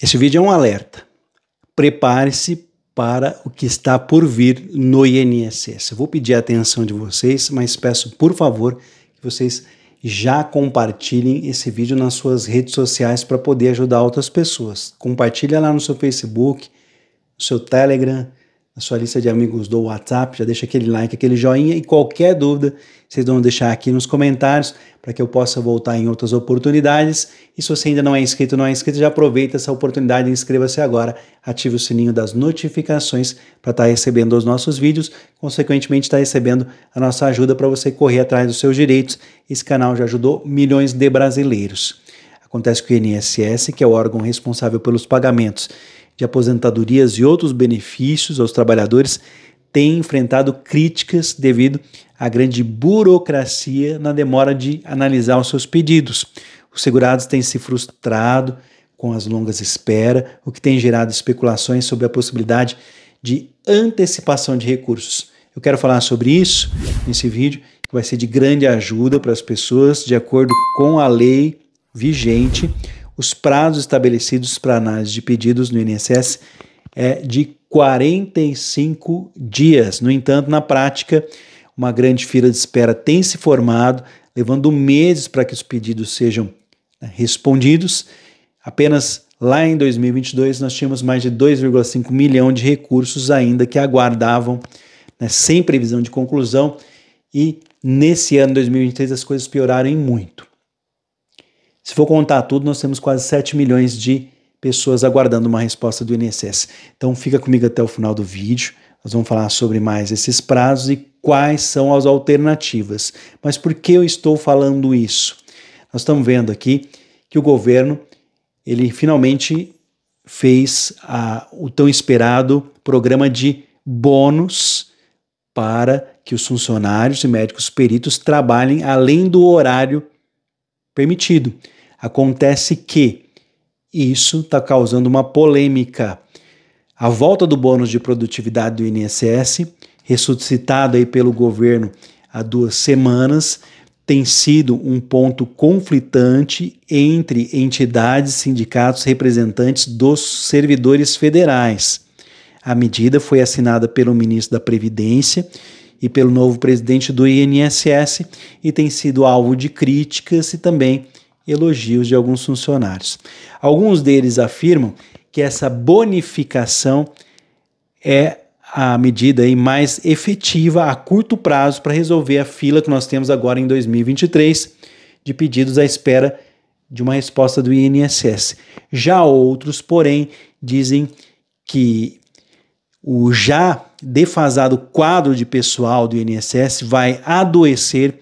Esse vídeo é um alerta. Prepare-se para o que está por vir no INSS. Eu vou pedir a atenção de vocês, mas peço por favor que vocês já compartilhem esse vídeo nas suas redes sociais para poder ajudar outras pessoas. Compartilha lá no seu Facebook, no seu Telegram, na sua lista de amigos do WhatsApp, já deixa aquele like, aquele joinha e qualquer dúvida vocês vão deixar aqui nos comentários para que eu possa voltar em outras oportunidades. E se você ainda não é inscrito, não é inscrito, já aproveita essa oportunidade e inscreva-se agora. Ative o sininho das notificações para estar tá recebendo os nossos vídeos, consequentemente estar tá recebendo a nossa ajuda para você correr atrás dos seus direitos. Esse canal já ajudou milhões de brasileiros. Acontece que o INSS, que é o órgão responsável pelos pagamentos de aposentadorias e outros benefícios aos trabalhadores tem enfrentado críticas devido à grande burocracia na demora de analisar os seus pedidos. Os segurados têm se frustrado com as longas esperas, o que tem gerado especulações sobre a possibilidade de antecipação de recursos. Eu quero falar sobre isso nesse vídeo, que vai ser de grande ajuda para as pessoas, de acordo com a lei vigente os prazos estabelecidos para análise de pedidos no INSS é de 45 dias. No entanto, na prática, uma grande fila de espera tem se formado, levando meses para que os pedidos sejam né, respondidos. Apenas lá em 2022 nós tínhamos mais de 2,5 milhão de recursos ainda que aguardavam, né, sem previsão de conclusão, e nesse ano 2023 as coisas pioraram muito. Se for contar tudo, nós temos quase 7 milhões de pessoas aguardando uma resposta do INSS. Então fica comigo até o final do vídeo. Nós vamos falar sobre mais esses prazos e quais são as alternativas. Mas por que eu estou falando isso? Nós estamos vendo aqui que o governo ele finalmente fez a, o tão esperado programa de bônus para que os funcionários e médicos peritos trabalhem além do horário permitido. Acontece que isso está causando uma polêmica. A volta do bônus de produtividade do INSS, ressuscitado aí pelo governo há duas semanas, tem sido um ponto conflitante entre entidades, sindicatos, representantes dos servidores federais. A medida foi assinada pelo ministro da Previdência e pelo novo presidente do INSS e tem sido alvo de críticas e também elogios de alguns funcionários. Alguns deles afirmam que essa bonificação é a medida aí mais efetiva a curto prazo para resolver a fila que nós temos agora em 2023 de pedidos à espera de uma resposta do INSS. Já outros, porém, dizem que o já defasado quadro de pessoal do INSS vai adoecer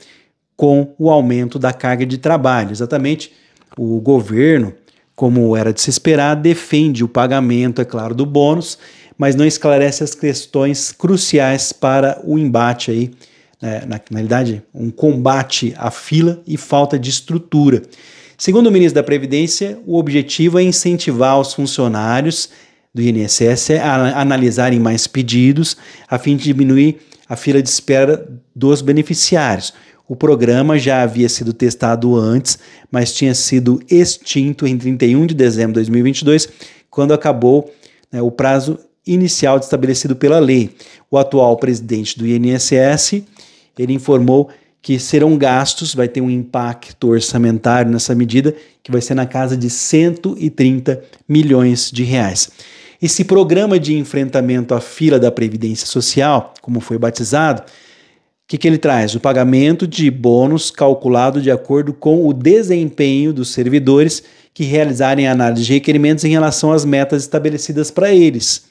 com o aumento da carga de trabalho. Exatamente, o governo, como era de se esperar, defende o pagamento, é claro, do bônus, mas não esclarece as questões cruciais para o embate aí, né? na, na realidade, um combate à fila e falta de estrutura. Segundo o ministro da Previdência, o objetivo é incentivar os funcionários do INSS a analisarem mais pedidos a fim de diminuir a fila de espera dos beneficiários. O programa já havia sido testado antes, mas tinha sido extinto em 31 de dezembro de 2022, quando acabou né, o prazo inicial estabelecido pela lei. O atual presidente do INSS, ele informou que serão gastos, vai ter um impacto orçamentário nessa medida, que vai ser na casa de 130 milhões de reais. Esse programa de enfrentamento à fila da Previdência Social, como foi batizado, o que, que ele traz? O pagamento de bônus calculado de acordo com o desempenho dos servidores que realizarem análise de requerimentos em relação às metas estabelecidas para eles.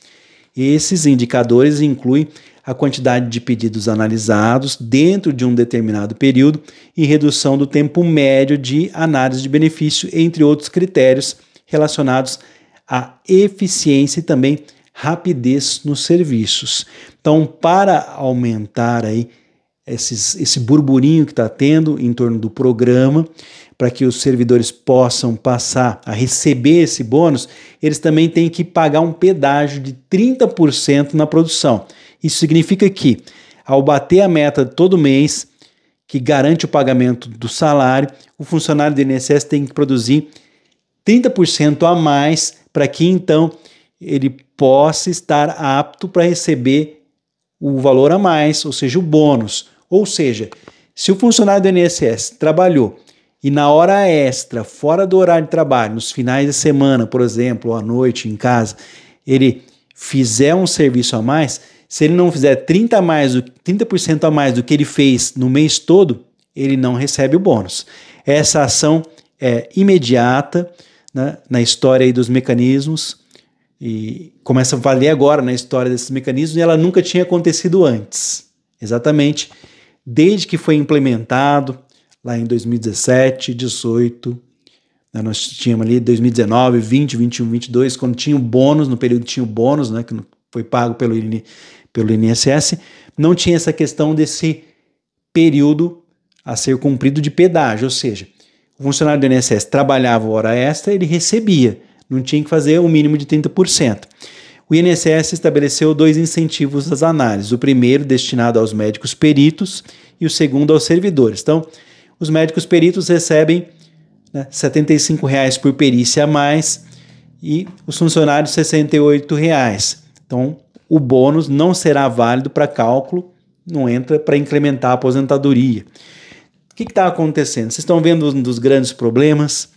Esses indicadores incluem a quantidade de pedidos analisados dentro de um determinado período e redução do tempo médio de análise de benefício, entre outros critérios relacionados à eficiência e também rapidez nos serviços. Então, para aumentar aí esses, esse burburinho que está tendo em torno do programa, para que os servidores possam passar a receber esse bônus, eles também têm que pagar um pedágio de 30% na produção. Isso significa que, ao bater a meta todo mês, que garante o pagamento do salário, o funcionário do INSS tem que produzir 30% a mais para que então ele possa estar apto para receber o valor a mais, ou seja, o bônus. Ou seja, se o funcionário do INSS trabalhou e na hora extra, fora do horário de trabalho, nos finais de semana, por exemplo, ou à noite em casa, ele fizer um serviço a mais, se ele não fizer 30 a mais, 30% a mais do que ele fez no mês todo, ele não recebe o bônus. Essa ação é imediata né, na história dos mecanismos e começa a valer agora na história desses mecanismos e ela nunca tinha acontecido antes. Exatamente desde que foi implementado lá em 2017, 18, né, nós tínhamos ali 2019, 20, 21, 22, quando tinha o bônus, no período tinha o bônus, né, que foi pago pelo, pelo INSS, não tinha essa questão desse período a ser cumprido de pedágio, ou seja, o funcionário do INSS trabalhava hora extra, ele recebia, não tinha que fazer o mínimo de 30% o INSS estabeleceu dois incentivos às análises: o primeiro destinado aos médicos peritos e o segundo aos servidores. Então, os médicos peritos recebem né, R$ 75,00 por perícia a mais e os funcionários R$ 68,00. Então, o bônus não será válido para cálculo, não entra para incrementar a aposentadoria. O que está acontecendo? Vocês estão vendo um dos grandes problemas,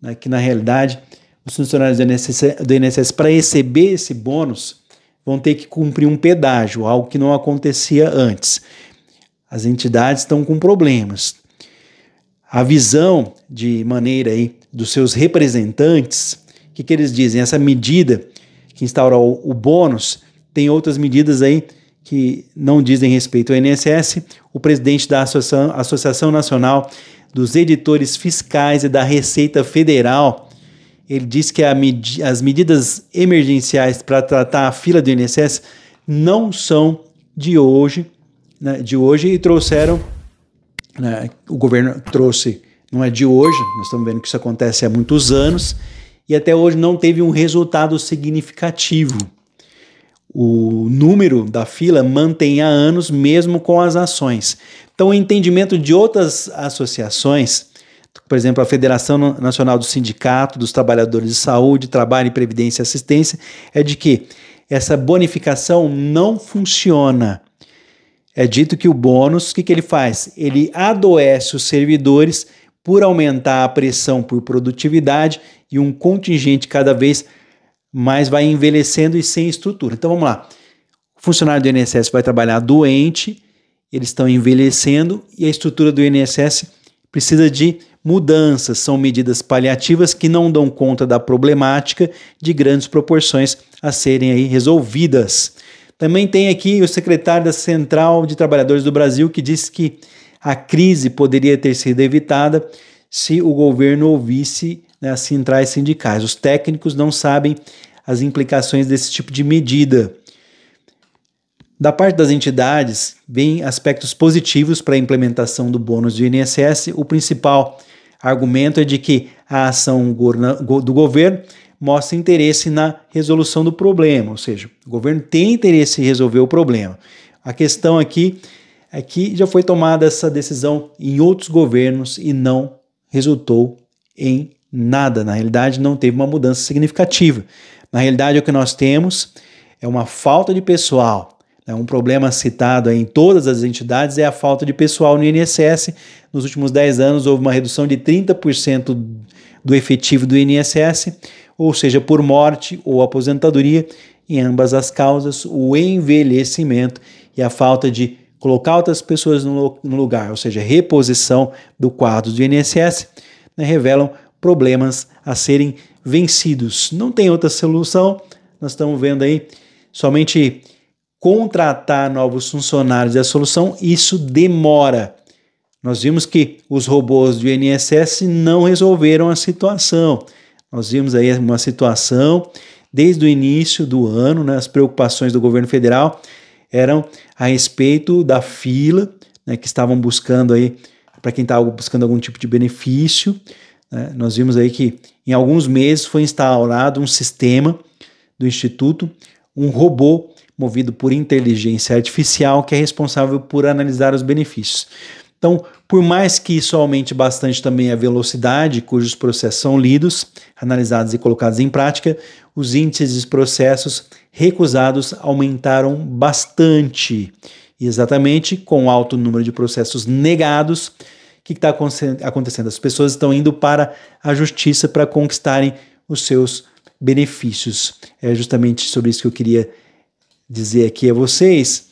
né, que na realidade os funcionários do INSS, INSS para receber esse bônus vão ter que cumprir um pedágio, algo que não acontecia antes. As entidades estão com problemas. A visão de maneira aí dos seus representantes, o que, que eles dizem? Essa medida que instaura o, o bônus tem outras medidas aí que não dizem respeito ao INSS. O presidente da Associação, Associação Nacional dos Editores Fiscais e da Receita Federal, ele diz que med as medidas emergenciais para tratar a fila do INSS não são de hoje, né, de hoje e trouxeram, né, o governo trouxe, não é de hoje, nós estamos vendo que isso acontece há muitos anos, e até hoje não teve um resultado significativo. O número da fila mantém há anos, mesmo com as ações. Então, o entendimento de outras associações por exemplo, a Federação Nacional do Sindicato dos Trabalhadores de Saúde, Trabalho e Previdência e Assistência, é de que essa bonificação não funciona. É dito que o bônus, o que, que ele faz? Ele adoece os servidores por aumentar a pressão por produtividade e um contingente cada vez mais vai envelhecendo e sem estrutura. Então vamos lá. O funcionário do INSS vai trabalhar doente, eles estão envelhecendo e a estrutura do INSS precisa de Mudanças são medidas paliativas que não dão conta da problemática de grandes proporções a serem aí resolvidas. Também tem aqui o secretário da Central de Trabalhadores do Brasil que disse que a crise poderia ter sido evitada se o governo ouvisse né, as centrais sindicais. Os técnicos não sabem as implicações desse tipo de medida. Da parte das entidades, vem aspectos positivos para a implementação do bônus do INSS. O principal argumento é de que a ação do governo mostra interesse na resolução do problema, ou seja, o governo tem interesse em resolver o problema. A questão aqui é que já foi tomada essa decisão em outros governos e não resultou em nada. Na realidade, não teve uma mudança significativa. Na realidade, o que nós temos é uma falta de pessoal né, um problema citado em todas as entidades é a falta de pessoal no INSS. Nos últimos 10 anos, houve uma redução de 30% do efetivo do INSS, ou seja, por morte ou aposentadoria. Em ambas as causas, o envelhecimento e a falta de colocar outras pessoas no lugar, ou seja, reposição do quadro do INSS, né, revelam problemas a serem vencidos. Não tem outra solução, nós estamos vendo aí somente contratar novos funcionários da solução, isso demora. Nós vimos que os robôs do INSS não resolveram a situação. Nós vimos aí uma situação desde o início do ano, né, as preocupações do governo federal eram a respeito da fila, né, que estavam buscando aí, para quem estava tá buscando algum tipo de benefício. Né, nós vimos aí que em alguns meses foi instaurado um sistema do Instituto, um robô movido por inteligência artificial, que é responsável por analisar os benefícios. Então, por mais que isso aumente bastante também a velocidade cujos processos são lidos, analisados e colocados em prática, os índices de processos recusados aumentaram bastante. E exatamente com o alto número de processos negados, o que está acontecendo? As pessoas estão indo para a justiça para conquistarem os seus benefícios. É justamente sobre isso que eu queria dizer aqui a vocês.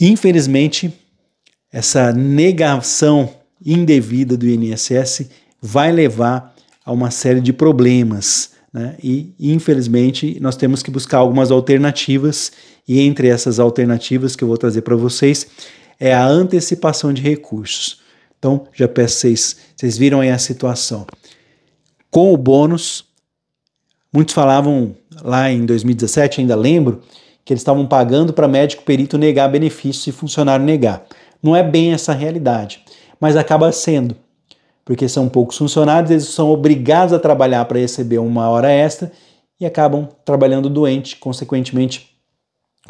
Infelizmente, essa negação indevida do INSS vai levar a uma série de problemas. Né? E, infelizmente, nós temos que buscar algumas alternativas, e entre essas alternativas que eu vou trazer para vocês é a antecipação de recursos. Então, já peço vocês, vocês viram aí a situação. Com o bônus, Muitos falavam lá em 2017, ainda lembro, que eles estavam pagando para médico perito negar benefícios e funcionário negar. Não é bem essa a realidade, mas acaba sendo, porque são poucos funcionários, eles são obrigados a trabalhar para receber uma hora extra e acabam trabalhando doente, consequentemente,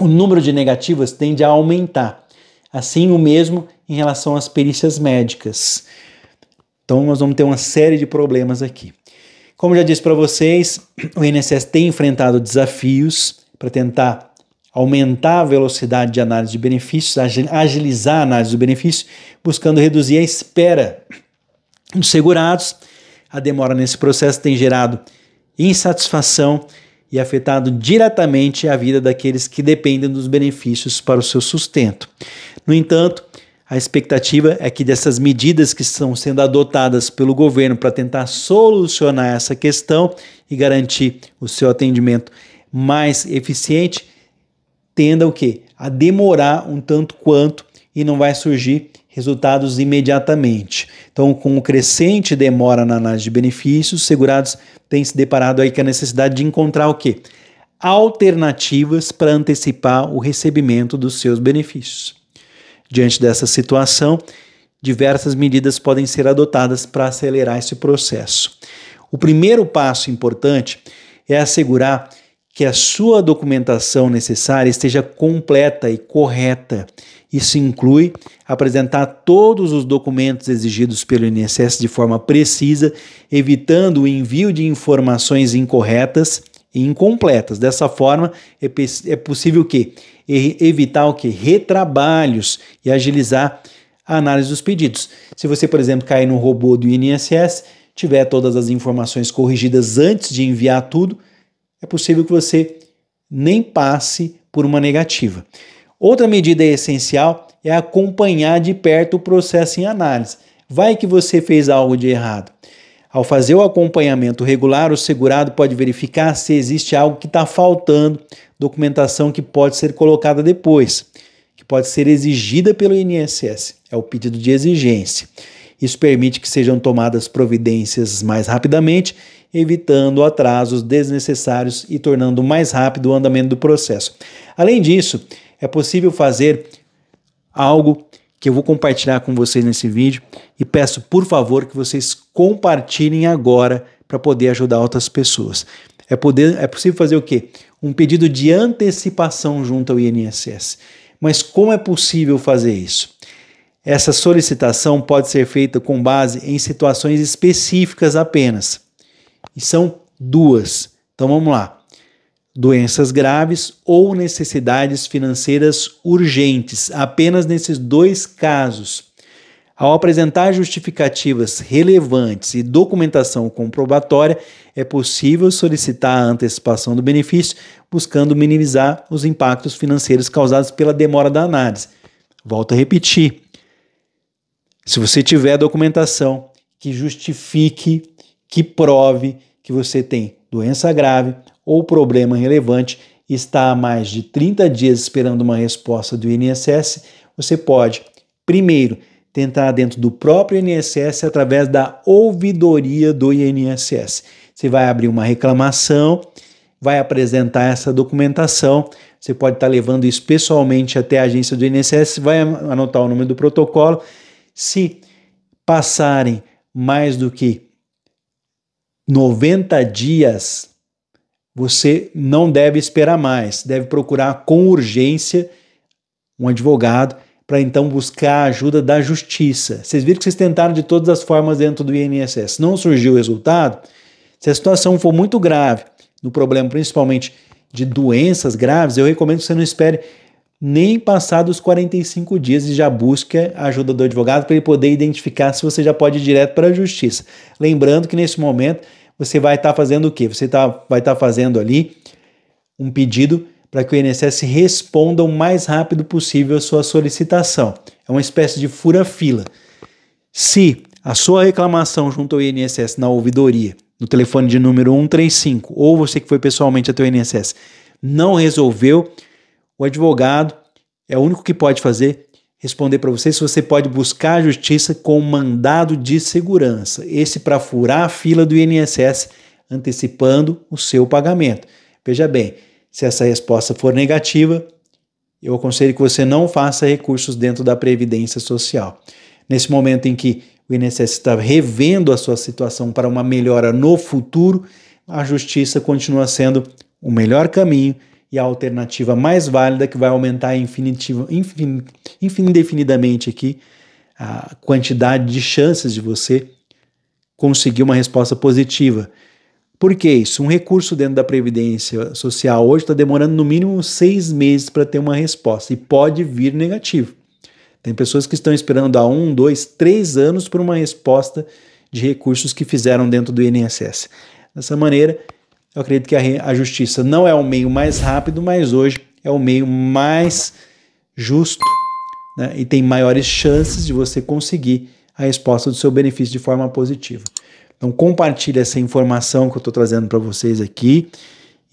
o número de negativas tende a aumentar. Assim, o mesmo em relação às perícias médicas. Então, nós vamos ter uma série de problemas aqui. Como já disse para vocês, o INSS tem enfrentado desafios para tentar aumentar a velocidade de análise de benefícios, agilizar a análise do benefício, buscando reduzir a espera dos segurados. A demora nesse processo tem gerado insatisfação e afetado diretamente a vida daqueles que dependem dos benefícios para o seu sustento. No entanto, a expectativa é que dessas medidas que estão sendo adotadas pelo governo para tentar solucionar essa questão e garantir o seu atendimento mais eficiente, tenda o quê? A demorar um tanto quanto e não vai surgir resultados imediatamente. Então, com o crescente demora na análise de benefícios, segurados têm se deparado aí com a necessidade de encontrar o quê? Alternativas para antecipar o recebimento dos seus benefícios. Diante dessa situação, diversas medidas podem ser adotadas para acelerar esse processo. O primeiro passo importante é assegurar que a sua documentação necessária esteja completa e correta. Isso inclui apresentar todos os documentos exigidos pelo INSS de forma precisa, evitando o envio de informações incorretas e incompletas. Dessa forma, é, é possível que evitar o que? Retrabalhos e agilizar a análise dos pedidos. Se você, por exemplo, cair no robô do INSS, tiver todas as informações corrigidas antes de enviar tudo, é possível que você nem passe por uma negativa. Outra medida essencial é acompanhar de perto o processo em análise. Vai que você fez algo de errado. Ao fazer o acompanhamento regular, o segurado pode verificar se existe algo que está faltando documentação que pode ser colocada depois, que pode ser exigida pelo INSS. É o pedido de exigência. Isso permite que sejam tomadas providências mais rapidamente, evitando atrasos desnecessários e tornando mais rápido o andamento do processo. Além disso, é possível fazer algo que eu vou compartilhar com vocês nesse vídeo e peço, por favor, que vocês compartilhem agora para poder ajudar outras pessoas. É, poder, é possível fazer o quê? um pedido de antecipação junto ao INSS. Mas como é possível fazer isso? Essa solicitação pode ser feita com base em situações específicas apenas. E são duas. Então vamos lá. Doenças graves ou necessidades financeiras urgentes, apenas nesses dois casos. Ao apresentar justificativas relevantes e documentação comprobatória, é possível solicitar a antecipação do benefício, buscando minimizar os impactos financeiros causados pela demora da análise. Volto a repetir. Se você tiver documentação que justifique, que prove que você tem doença grave ou problema relevante e está há mais de 30 dias esperando uma resposta do INSS, você pode, primeiro, tentar dentro do próprio INSS através da ouvidoria do INSS. Você vai abrir uma reclamação, vai apresentar essa documentação. Você pode estar levando isso pessoalmente até a agência do INSS, vai anotar o número do protocolo. Se passarem mais do que 90 dias, você não deve esperar mais, deve procurar com urgência um advogado para então buscar a ajuda da justiça. Vocês viram que vocês tentaram de todas as formas dentro do INSS. Não surgiu o resultado. Se a situação for muito grave, no problema principalmente de doenças graves, eu recomendo que você não espere nem passar dos 45 dias e já busque a ajuda do advogado para ele poder identificar se você já pode ir direto para a justiça. Lembrando que nesse momento você vai estar tá fazendo o quê? Você tá, vai estar tá fazendo ali um pedido para que o INSS responda o mais rápido possível a sua solicitação. É uma espécie de fura-fila. Se a sua reclamação junto ao INSS na ouvidoria, no telefone de número 135, ou você que foi pessoalmente até o INSS, não resolveu, o advogado é o único que pode fazer responder para você se você pode buscar a justiça com um mandado de segurança. Esse para furar a fila do INSS, antecipando o seu pagamento. Veja bem, se essa resposta for negativa, eu aconselho que você não faça recursos dentro da Previdência Social. Nesse momento em que o INSS está revendo a sua situação para uma melhora no futuro, a justiça continua sendo o melhor caminho e a alternativa mais válida que vai aumentar infinitiva, infin, indefinidamente aqui a quantidade de chances de você conseguir uma resposta positiva. Por que isso? Um recurso dentro da Previdência Social hoje está demorando no mínimo seis meses para ter uma resposta e pode vir negativo. Tem pessoas que estão esperando há um, dois, três anos por uma resposta de recursos que fizeram dentro do INSS. Dessa maneira, eu acredito que a, a justiça não é o meio mais rápido, mas hoje é o meio mais justo né? e tem maiores chances de você conseguir a resposta do seu benefício de forma positiva. Então compartilhe essa informação que eu estou trazendo para vocês aqui.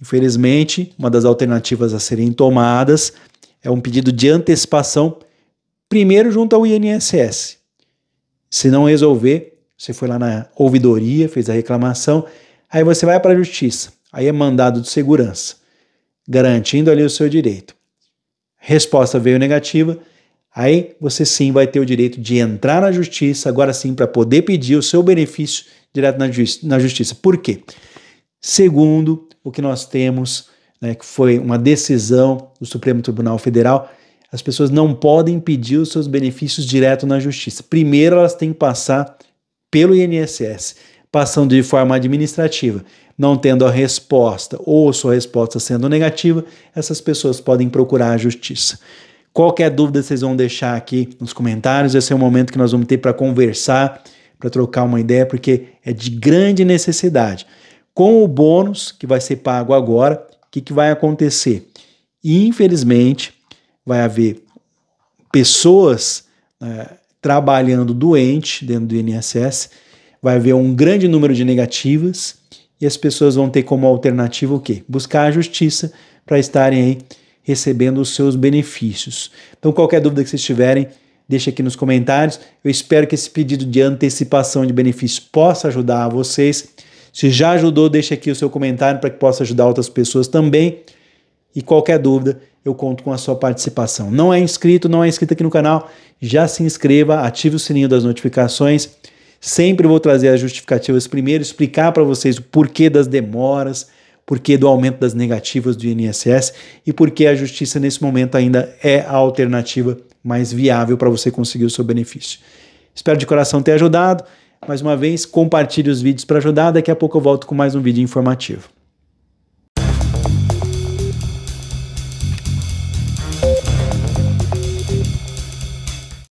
Infelizmente, uma das alternativas a serem tomadas é um pedido de antecipação, primeiro junto ao INSS. Se não resolver, você foi lá na ouvidoria, fez a reclamação, aí você vai para a justiça, aí é mandado de segurança, garantindo ali o seu direito. Resposta veio negativa, Aí você sim vai ter o direito de entrar na justiça, agora sim, para poder pedir o seu benefício direto na, na justiça. Por quê? Segundo, o que nós temos, né, que foi uma decisão do Supremo Tribunal Federal, as pessoas não podem pedir os seus benefícios direto na justiça. Primeiro, elas têm que passar pelo INSS, passando de forma administrativa. Não tendo a resposta ou sua resposta sendo negativa, essas pessoas podem procurar a justiça. Qualquer dúvida vocês vão deixar aqui nos comentários. Esse é o momento que nós vamos ter para conversar, para trocar uma ideia, porque é de grande necessidade. Com o bônus que vai ser pago agora, o que, que vai acontecer? Infelizmente, vai haver pessoas né, trabalhando doente dentro do INSS, vai haver um grande número de negativas e as pessoas vão ter como alternativa o quê? Buscar a justiça para estarem aí recebendo os seus benefícios. Então, qualquer dúvida que vocês tiverem, deixe aqui nos comentários. Eu espero que esse pedido de antecipação de benefícios possa ajudar vocês. Se já ajudou, deixe aqui o seu comentário para que possa ajudar outras pessoas também. E qualquer dúvida, eu conto com a sua participação. Não é inscrito, não é inscrito aqui no canal, já se inscreva, ative o sininho das notificações. Sempre vou trazer as justificativas primeiro, explicar para vocês o porquê das demoras, por que do aumento das negativas do INSS e porque a justiça nesse momento ainda é a alternativa mais viável para você conseguir o seu benefício. Espero de coração ter ajudado. Mais uma vez, compartilhe os vídeos para ajudar. Daqui a pouco eu volto com mais um vídeo informativo.